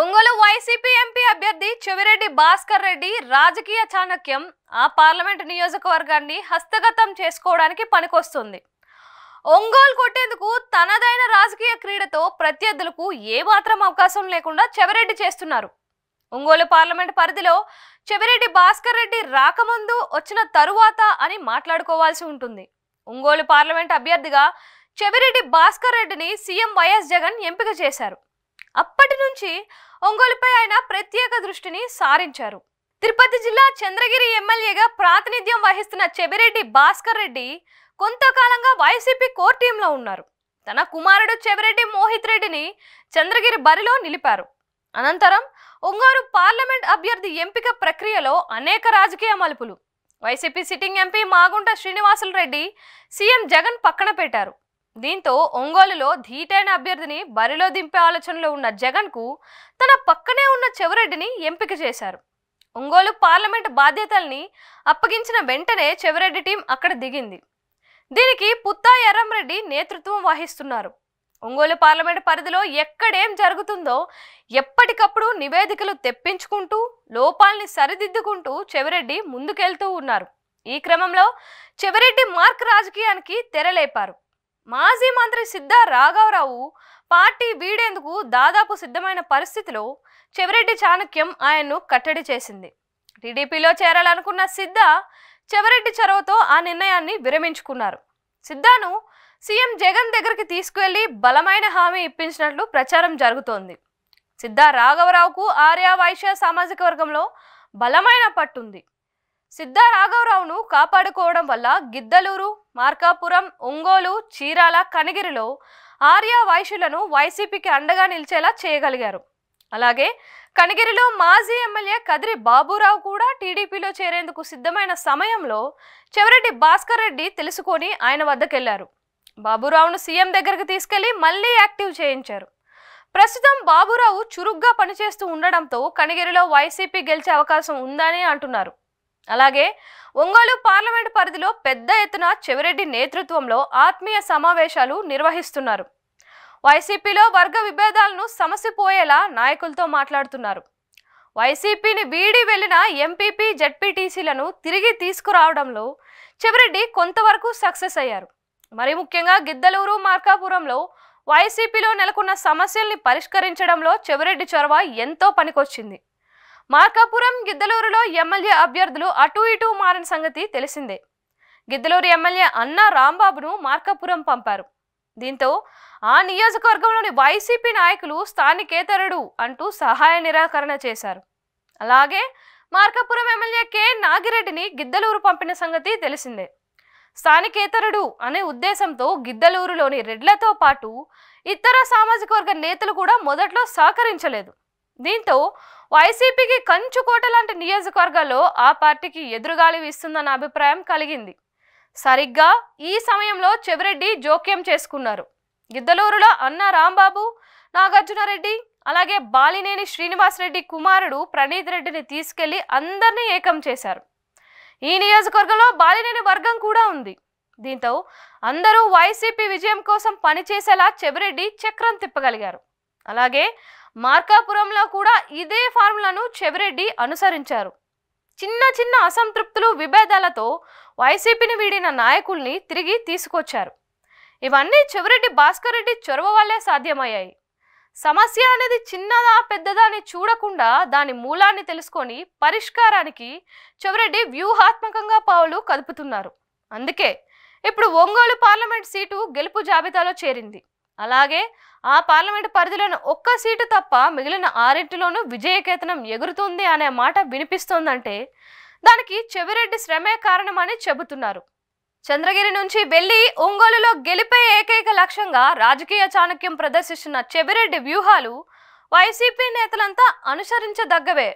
Ongole YCP MP అభ్యర్థి చెవిరెడ్డి భాస్కర్ రెడ్డి రాజకీయ చాణక్యం ఆ పార్లమెంటు నియోజకవర్గాన్ని హస్తగతం చేసుకోవడానికి పనికొస్తుంది ఒంగోలు కొట్టేందుకు తనదైన రాజకీయ క్రీడతో ప్రత్యర్థులకు ఏమాత్రం అవకాశం లేకుండా చెవిరెడ్డి చేస్తున్నారు ఒంగోలు పార్లమెంట్ పరిధిలో చెవిరెడ్డి భాస్కర్ రెడ్డి రాకముందు వచ్చిన తరువాత అని మాట్లాడుకోవాల్సి ఉంటుంది ఒంగోలు పార్లమెంట్ అభ్యర్థిగా చెవిరెడ్డి భాస్కర్ రెడ్డిని సీఎం వైఎస్ జగన్ ఎంపిక చేశారు అప్పటి నుంచి ఒంగోలుపై ఆయన ప్రత్యేక దృష్టిని సారించారు తిరుపతి జిల్లా చంద్రగిరి ఎమ్మెల్యేగా ప్రాతినిధ్యం వహిస్తున్న చెబిరెడ్డి భాస్కర్ రెడ్డి కొంతకాలంగా వైసీపీ కోర్ టీంలో ఉన్నారు తన కుమారుడు చెవిరెడ్డి మోహిత్ రెడ్డిని చంద్రగిరి బరిలో నిలిపారు అనంతరం ఒంగోలు పార్లమెంట్ అభ్యర్థి ఎంపిక ప్రక్రియలో అనేక రాజకీయ మలుపులు YCP sitting MP Magunta Srinivasulareddy Reddy CM Jagan పక్కన పెట్టారు దీంతో ఒంగోలులో ధీటైన అభ్యర్థిని బరిలో దింపే ఆలోచనలో ఉన్న జగన్కు తన పక్కనే ఉన్న చెవిరెడ్డిని ఎంపిక చేశారు ఒంగోలు పార్లమెంట్ బాధ్యతల్ని అప్పగించిన వెంటనే చెవిరెడ్డి టీం అక్కడ దిగింది దీనికి పుత్తా ఎర్రంరెడ్డి నేతృత్వం వహిస్తున్నారు ఒంగోలు పార్లమెంట్ పరిధిలో ఎక్కడేం జరుగుతుందో ఎప్పటికప్పుడు నివేదికలు తెప్పించుకుంటూ లోపాల్ని సరిదిద్దుకుంటూ చెవిరెడ్డి ముందుకెళ్తూ ఉన్నారు ఈ క్రమంలో చెవిరెడ్డి మార్క్ రాజకీయానికి తెరలేపారు మాజీ మంత్రి సిద్ధా రాఘవరావు పార్టీ వీడేందుకు దాదాపు సిద్ధమైన పరిస్థితిలో చెవిరెడ్డి చాణక్యం ఆయన్ను కట్టడి చేసింది టీడీపీలో చేరాలనుకున్న సిద్ధా చెవిరెడ్డి చొరవతో ఆ నిర్ణయాన్ని విరమించుకున్నారు సిద్ధాను సీఎం జగన్ దగ్గరికి తీసుకువెళ్లి బలమైన హామీ ఇప్పించినట్లు ప్రచారం జరుగుతోంది సిద్ధా రాఘవరావుకు ఆర్యా వైశ్య సామాజిక వర్గంలో బలమైన పట్టుంది సిద్ధా రాఘవరావును కాపాడుకోవడం వల్ల గిద్దలూరు మార్కాపురం ఒంగోలు చీరాల కనిగిరిలో ఆర్యా వైశ్యులను వైసీపీకి అండగా నిలిచేలా చేయగలిగారు అలాగే కనిగిరిలో మాజీ ఎమ్మెల్యే కదిరి బాబురావు కూడా టీడీపీలో చేరేందుకు సిద్ధమైన సమయంలో చెవిరెడ్డి భాస్కర్ రెడ్డి తెలుసుకొని ఆయన వద్దకెళ్లారు బాబురావును సీఎం దగ్గరికి తీసుకెళ్లి మళ్లీ యాక్టివ్ చేయించారు ప్రస్తుతం బాబురావు చురుగ్గా పనిచేస్తూ ఉండడంతో కనిగిరిలో వైసీపీ గెలిచే అవకాశం ఉందని అంటున్నారు అలాగే ఒంగోలు పార్లమెంటు పరిధిలో పెద్ద ఎత్తున చెవిరెడ్డి నేతృత్వంలో ఆత్మీయ సమావేశాలు నిర్వహిస్తున్నారు వైసీపీలో వర్గ విభేదాలను సమసిపోయేలా నాయకులతో మాట్లాడుతున్నారు వైసీపీని వీడి వెళ్లిన ఎంపీపీ జడ్పీటీసీలను తిరిగి తీసుకురావడంలో చెవిరెడ్డి కొంతవరకు సక్సెస్ అయ్యారు మరి ముఖ్యంగా గిద్దలూరు మార్కాపురంలో వైసీపీలో నెలకొన్న సమస్యల్ని పరిష్కరించడంలో చెవిరెడ్డి చొరవ ఎంతో పనికొచ్చింది మార్కాపురం గిద్దలూరులో ఎమ్మెల్యే అభ్యర్థులు అటు ఇటు మారిన సంగతి తెలిసిందే గిద్దలూరు ఎమ్మెల్యే అన్నా రాంబాబును మార్కాపురం పంపారు దీంతో ఆ నియోజకవర్గంలోని వైసీపీ నాయకులు స్థానికేతరుడు అంటూ సహాయ నిరాకరణ చేశారు అలాగే మార్కాపురం ఎమ్మెల్యే కె నాగిరెడ్డిని గిద్దలూరు పంపిన సంగతి తెలిసిందే స్థానికేతరుడు అనే ఉద్దేశంతో గిద్దలూరులోని రెడ్లతో పాటు ఇతర సామాజిక వర్గ నేతలు కూడా మొదట్లో సహకరించలేదు దీంతో వైసీపీకి కంచుకోట లాంటి నియోజకవర్గాల్లో ఆ పార్టీకి ఎదురుగాలి వీస్తుందన్న అభిప్రాయం కలిగింది సరిగ్గా ఈ సమయంలో చెవిరెడ్డి జోక్యం చేసుకున్నారు గిద్దలూరులో అన్న రాంబాబు నాగార్జునరెడ్డి అలాగే బాలినేని శ్రీనివాసరెడ్డి కుమారుడు ప్రణీత్ రెడ్డిని తీసుకెళ్లి అందరినీ ఏకం చేశారు ఈ నియోజకవర్గంలో బాలినేని వర్గం కూడా ఉంది దీంతో అందరూ వైసీపీ విజయం కోసం పనిచేసేలా చెవిరెడ్డి చక్రం తిప్పగలిగారు అలాగే మార్కాపురంలో కూడా ఇదే ఫార్ములాను చెవిరెడ్డి అనుసరించారు చిన్న చిన్న అసంతృప్తులు విభేదాలతో వైసీపీని వీడిన నాయకుల్ని తిరిగి తీసుకొచ్చారు ఇవన్నీ చెవిరెడ్డి భాస్కర్ రెడ్డి చొరవ వల్లే సాధ్యమయ్యాయి సమస్య అనేది చిన్నదా పెద్దదా అని చూడకుండా దాని మూలాన్ని తెలుసుకొని పరిష్కారానికి చెవిరెడ్డి వ్యూహాత్మకంగా పావులు కదుపుతున్నారు అందుకే ఇప్పుడు ఒంగోలు పార్లమెంట్ సీటు గెలుపు జాబితాలో చేరింది అలాగే ఆ పార్లమెంటు పరిధిలోని ఒక్క సీటు తప్ప మిగిలిన ఆరింటిలోనూ విజయకేతనం ఎగురుతుంది అనే మాట వినిపిస్తోందంటే దానికి చెవిరెడ్డి శ్రమే కారణమని చెబుతున్నారు చంద్రగిరి నుంచి వెళ్లి ఒంగోలులో గెలిపే ఏకైక లక్ష్యంగా రాజకీయ చాణక్యం ప్రదర్శిస్తున్న చెవిరెడ్డి వ్యూహాలు వైసీపీ నేతలంతా అనుసరించదగ్గవే